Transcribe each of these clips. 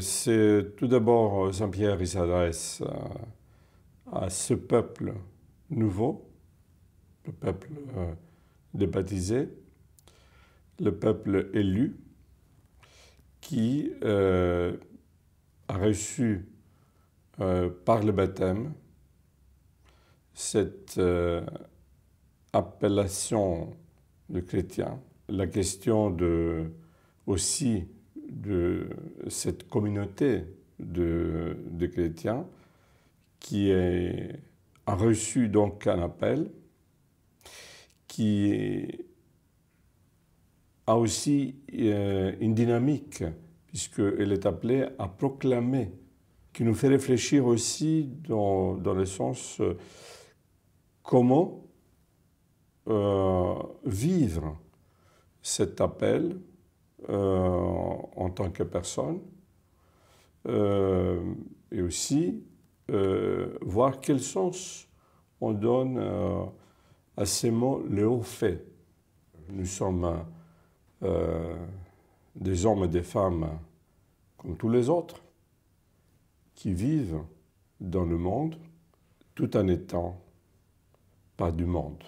C'est euh, tout d'abord Saint-Pierre, euh, il s'adresse euh, à, ce peuple nouveau, le peuple euh, le peuple élu, qui a reçu par le baptême cette euh, appellation de chrétien, la question de, aussi de cette communauté de, de chrétiens qui est, a reçu donc un appel, qui a aussi euh, une dynamique, puisqu'elle est appelée à proclamer, qui nous fait réfléchir aussi dans, dans le sens euh, comment euh, vivre cet appel euh, en tant que personne euh, et aussi voir quel sens on donne à ces mots les hauts faits. Nous sommes des hommes et des femmes comme tous les autres qui vivent dans le monde tout en étant pas du monde.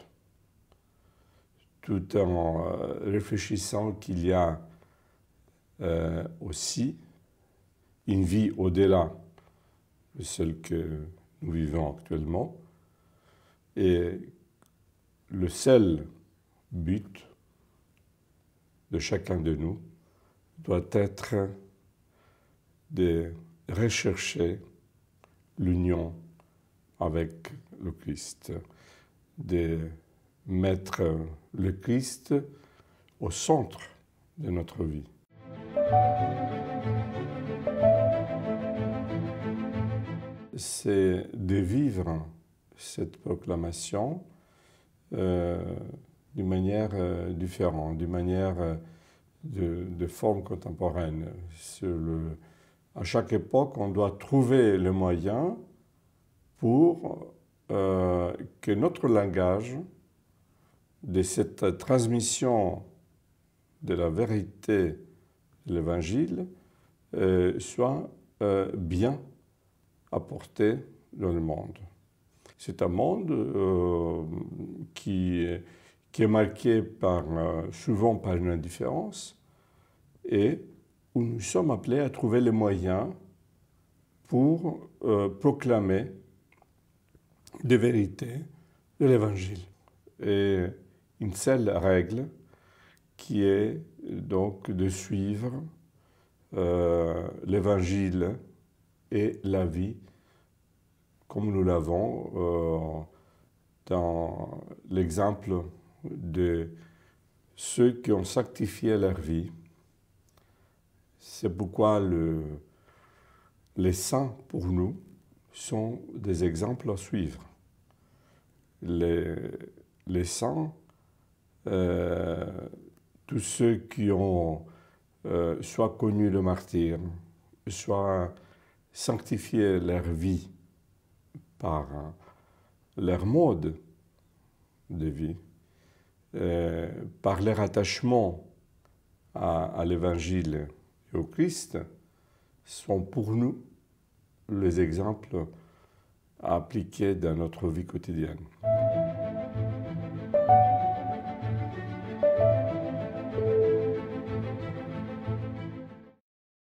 Tout en euh, réfléchissant qu'il y a euh, aussi une vie au-delà de celle que nous vivons actuellement. Et le seul but de chacun de nous doit être de rechercher l'union avec le Christ de mettre le Christ au centre de notre vie. C'est de vivre cette proclamation euh, d'une manière euh, différente, d'une manière euh, de, de, forme contemporaine. le, à chaque époque, on doit trouver le moyen pour euh, que notre langage, de cette transmission de la vérité de l'Évangile, euh, soit euh, bien apporté dans le monde. C'est un monde qui, est marqué par, souvent par une indifférence et où nous sommes appelés à trouver les moyens pour proclamer de vérité de l'Évangile. Et une seule règle qui est donc de suivre euh, l'Évangile et la vie comme nous l'avons euh, dans l'exemple de ceux qui ont sanctifié leur vie. C'est pourquoi les saints, pour nous, sont des exemples à suivre les, saints, euh, tous ceux qui ont euh, soit connu le martyr, soit sanctifié leur vie par euh, leur mode de vie, par leur attachement à l'Évangile et au Christ, sont pour nous les exemples à appliquer dans notre vie quotidienne.